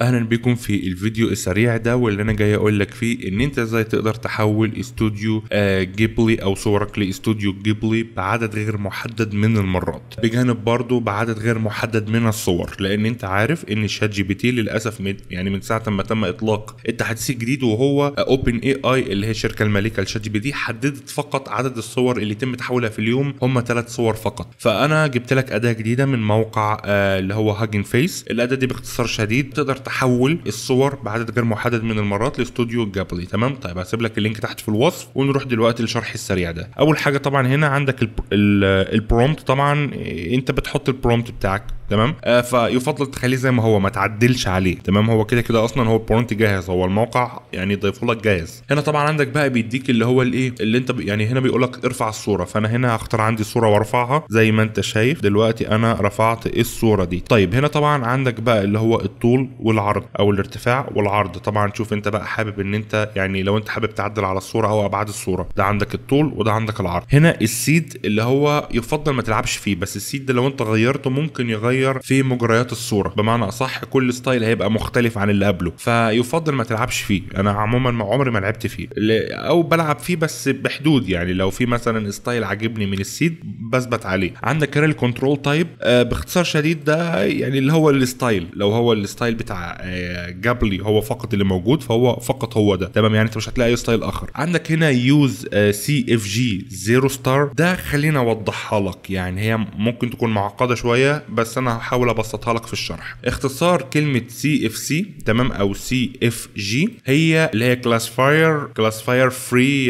اهلا بكم في الفيديو السريع ده واللي انا جاي اقول لك فيه ان انت ازاي تقدر تحول استوديو آه، جيبلي او صورك لاستوديو جيبلي بعدد غير محدد من المرات بجانب برضو بعدد غير محدد من الصور لان انت عارف ان شات جي بي تي للاسف من يعني من ساعه ما تم اطلاق التحديث الجديد وهو اوبن اي اي اللي هي الشركه المالكه لشات جي بي تي حددت فقط عدد الصور اللي يتم تحولها في اليوم هم ثلاث صور فقط فانا جبت لك اداه جديده من موقع آه، اللي هو هاجن فيس الاداه دي باختصار شديد تقدر تحول الصور بعدد غير محدد من المرات لاستوديو الجابلي تمام طيب هسيب لك اللينك تحت في الوصف ونروح دلوقتي للشرح السريع ده اول حاجه طبعا هنا عندك البرومت طبعا انت بتحط البرومت بتاعك تمام آه فيفضل تخليه زي ما هو ما تعدلش عليه تمام هو كده كده اصلا هو البرومت جاهز هو الموقع يعني ضيفه لك جاهز هنا طبعا عندك بقى بيديك اللي هو الايه اللي انت يعني هنا بيقول لك ارفع الصوره فانا هنا هختار عندي صوره وارفعها زي ما انت شايف دلوقتي انا رفعت الصوره دي طيب هنا طبعا عندك بقى اللي هو الطول وال والعرض او الارتفاع والعرض طبعا شوف انت بقى حابب ان انت يعني لو انت حابب تعدل على الصوره او ابعاد الصوره ده عندك الطول وده عندك العرض هنا السيد اللي هو يفضل ما تلعبش فيه بس السيد ده لو انت غيرته ممكن يغير في مجريات الصوره بمعنى اصح كل ستايل هيبقى مختلف عن اللي قبله فيفضل ما تلعبش فيه انا عموما ما عمري ما لعبت فيه او بلعب فيه بس بحدود يعني لو في مثلا ستايل عاجبني من السيد بثبت عليه عندك هنا الكنترول تايب آه، باختصار شديد ده يعني اللي هو الستايل لو هو الستايل بتاع آه، جابلي هو فقط اللي موجود فهو فقط هو ده تمام يعني انت مش هتلاقي اي ستايل اخر عندك هنا يوز سي اف جي زيرو ستار ده خلينا اوضحها لك يعني هي ممكن تكون معقده شويه بس انا هحاول ابسطها لك في الشرح اختصار كلمه سي اف سي تمام او سي اف جي هي اللي هي كلاسفاير كلاسفاير فري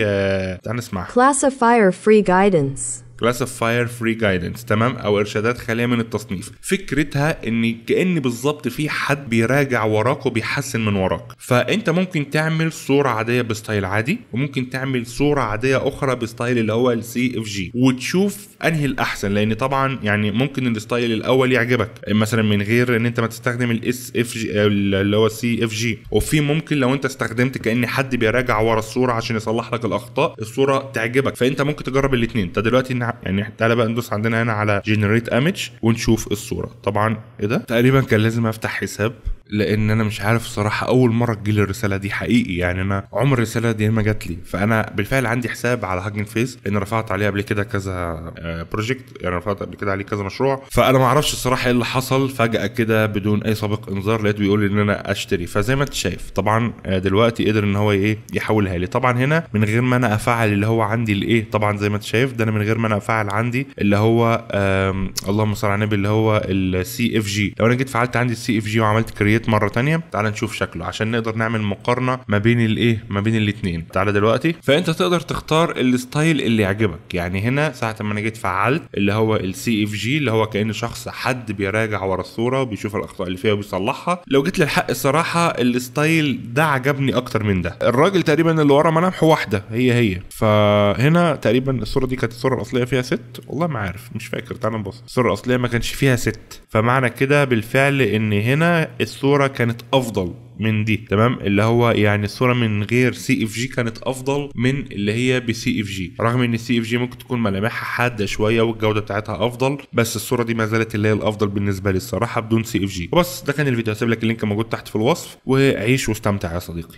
تعال نسمع كلاسفاير فري جايدنس كلاسيفاير فري جايدنس تمام او ارشادات خاليه من التصنيف فكرتها ان كان بالظبط في حد بيراجع وراك وبيحسن من وراك فانت ممكن تعمل صوره عاديه بستايل عادي وممكن تعمل صوره عاديه اخرى بستايل اللي هو السي اف جي وتشوف انهي الاحسن لان طبعا يعني ممكن الستايل الاول يعجبك مثلا من غير ان انت ما تستخدم الاس اف جي اللي هو السي اف جي وفي ممكن لو انت استخدمت كان حد بيراجع ورا الصوره عشان يصلح لك الاخطاء الصوره تعجبك فانت ممكن تجرب الاثنين انت دلوقتي يعني تعالى بقى ندوس عندنا هنا على جنريت ايمج ونشوف الصوره طبعا ايه ده تقريبا كان لازم افتح حساب لان انا مش عارف الصراحه اول مره تجي لي الرساله دي حقيقي يعني انا عمر الرساله دي ما جات لي فانا بالفعل عندي حساب على هاجن فيس ان رفعت عليه قبل كده كذا بروجكت آه، يعني رفعت قبل كده عليه كذا مشروع فانا ما اعرفش الصراحه ايه اللي حصل فجاه كده بدون اي سابق انذار لقيته بيقول لي ان انا اشتري فزي ما انت شايف طبعا آه، دلوقتي قدر ان هو ايه يحولها لي طبعا هنا من غير ما انا افعل اللي هو عندي الايه طبعا زي ما انت شايف ده انا من غير ما انا افعل عندي اللي هو اللهم صل على النبي اللي هو السي اف جي لو انا جيت فعلت عندي السي اف جي وعملت كريت الكميات مره تانية تعال نشوف شكله عشان نقدر نعمل مقارنه ما بين الايه ما بين الاثنين تعال دلوقتي فانت تقدر تختار الستايل اللي يعجبك يعني هنا ساعه ما انا جيت فعلت اللي هو السي اف جي اللي هو كان شخص حد بيراجع ورا الصوره وبيشوف الاخطاء اللي فيها وبيصلحها لو جيت للحق الصراحه الستايل ده عجبني اكتر من ده الراجل تقريبا اللي ورا ملامحه واحده هي هي فهنا تقريبا الصوره دي كانت الصوره الاصليه فيها ست والله ما عارف مش فاكر تعال نبص الصوره الاصليه ما كانش فيها ست فمعنى كده بالفعل ان هنا الصورة الصوره كانت افضل من دي تمام اللي هو يعني الصوره من غير سي اف جي كانت افضل من اللي هي بسي اف جي رغم ان السي اف جي ممكن تكون ملامحها حاده شويه والجوده بتاعتها افضل بس الصوره دي ما زالت اللي هي الافضل بالنسبه لي الصراحه بدون سي اف جي وبس ده كان الفيديو هسيب لك اللينك موجود تحت في الوصف وعيش واستمتع يا صديقي